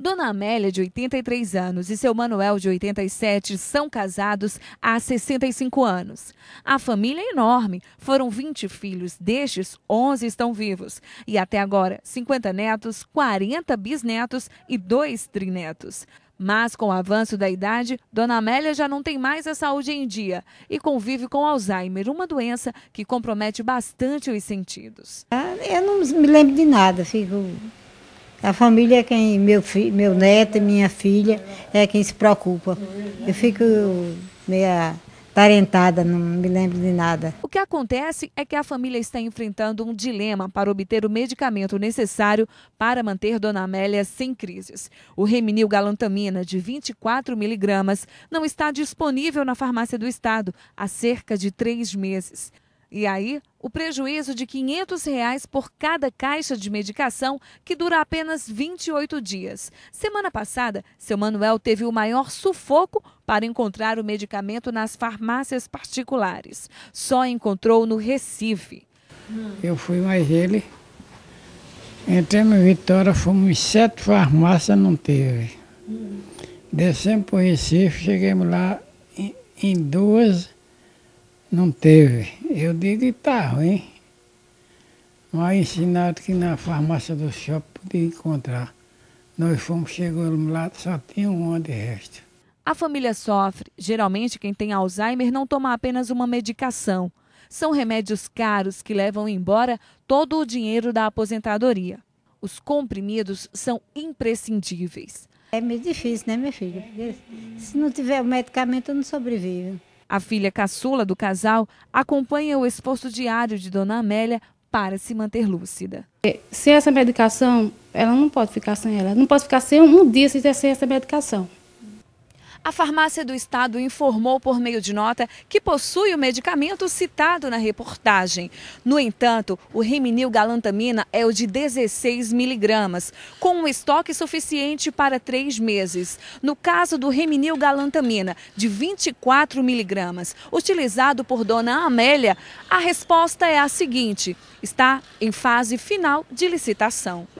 Dona Amélia, de 83 anos, e seu Manuel, de 87, são casados há 65 anos. A família é enorme, foram 20 filhos, destes 11 estão vivos. E até agora, 50 netos, 40 bisnetos e dois trinetos. Mas com o avanço da idade, Dona Amélia já não tem mais a saúde em dia e convive com Alzheimer, uma doença que compromete bastante os sentidos. Ah, eu não me lembro de nada, fico a família é quem, meu, fi, meu neto, minha filha, é quem se preocupa. Eu fico meia tarentada, não me lembro de nada. O que acontece é que a família está enfrentando um dilema para obter o medicamento necessário para manter Dona Amélia sem crises. O Reminil Galantamina, de 24 miligramas, não está disponível na farmácia do estado há cerca de três meses. E aí, o prejuízo de R$ 500 reais por cada caixa de medicação, que dura apenas 28 dias. Semana passada, seu Manuel teve o maior sufoco para encontrar o medicamento nas farmácias particulares. Só encontrou no Recife. Eu fui mais ele. Entramos em Vitória, fomos em sete farmácias, não teve. Descemos para o Recife, chegamos lá em, em duas, não teve. Eu digo que está ruim. Mas ensinado que na farmácia do shopping podia encontrar. Nós fomos, chegamos lá, só tinha uma de resto. A família sofre. Geralmente, quem tem Alzheimer não toma apenas uma medicação. São remédios caros que levam embora todo o dinheiro da aposentadoria. Os comprimidos são imprescindíveis. É meio difícil, né, minha filha? se não tiver o medicamento, eu não sobrevivo. A filha caçula do casal acompanha o esforço diário de Dona Amélia para se manter lúcida. Sem essa medicação, ela não pode ficar sem ela. Não pode ficar sem um dia sem essa medicação. A farmácia do estado informou por meio de nota que possui o medicamento citado na reportagem. No entanto, o Riminil galantamina é o de 16 miligramas, com um estoque suficiente para três meses. No caso do Riminil galantamina, de 24 miligramas, utilizado por dona Amélia, a resposta é a seguinte: está em fase final de licitação.